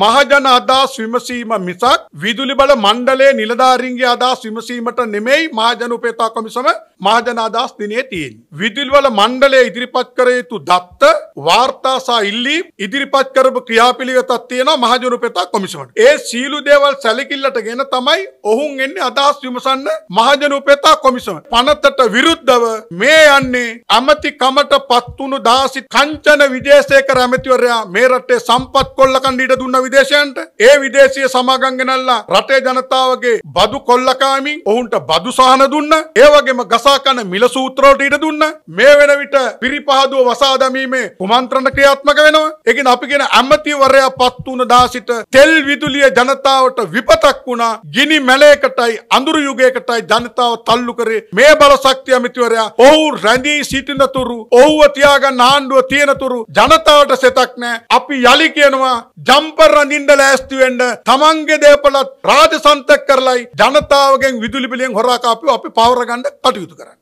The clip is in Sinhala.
මහජන අදහස් විමසීම මිසක් විදුලි බල මණ්ඩලයේ නිලධාරීන්ගේ අදහස් විමසීමට නෙමෙයි මහජන උපේතා කොමිසම මහජනාදස් දිනේ තියෙන්. විදුල්වල මණ්ඩලය ඉදිරිපත් කර යුතු දත්ත වාර්තාසා ඉල්ලී ඉදිරිපත් කරපු ක්‍රියාපිළිවෙතක් තියෙනවා මහජන පෙතා කොමිෂමට. ඒ සීලු දේවල් සැලකිල්ලට ගෙන තමයි ඔහුන් එන්නේ අදහස් විමසන්න මහජන උපෙතා කොමිෂම. පනතට විරුද්ධව මේ යන්නේ ඇමතිකමට පත්වුණු දාසි කංචන විදේශයක රැමතිවරයා මේ රටේ සම්පත් කොල්ලකන් ඩීට දුන්න විදේශයන්ට ඒ විදේශීය සමාගම් ගෙනල්ලා රටේ ජනතාවගේ බදු කොල්ලකාමින් ඔවුන්ට බදු සහන දුන්න. ඒ වගේම ගසා වසා කන මිල සූත්‍රවලට ඉඩ දුන්න මේ වෙන විට පිරිපහදුව වසා දැමීමේ කුමන්ත්‍රණ ක්‍රියාත්මක වෙනවා. ඒකින් අපි කියන ඇමතිවරයා පත් වුණ දා සිට තෙල් විදුලිය ජනතාවට විපතක් වුණා. ගිනි මැලයකටයි අඳුරු යුගයකටයි ජනතාව තල්ලු කරේ මේ බල ශක්තිය ඇමතිවරයා ඔහු රැඳී සිටිනතුරු ඔහුව තියාගන්න ආණ්ඩුව තියෙනතුරු ජනතාවට සෙතක් නැහැ. අපි යලි කියනවා ජම්පර් රඳින්න ලෑස්ති වෙන්න තමන්ගේ දේපලත් රාජසන්තක කරලයි ජනතාවගෙන් විදුලි බිලෙන් හොරා කාපිව අපි පවර ගන්න කටයුතු කරනවා. करन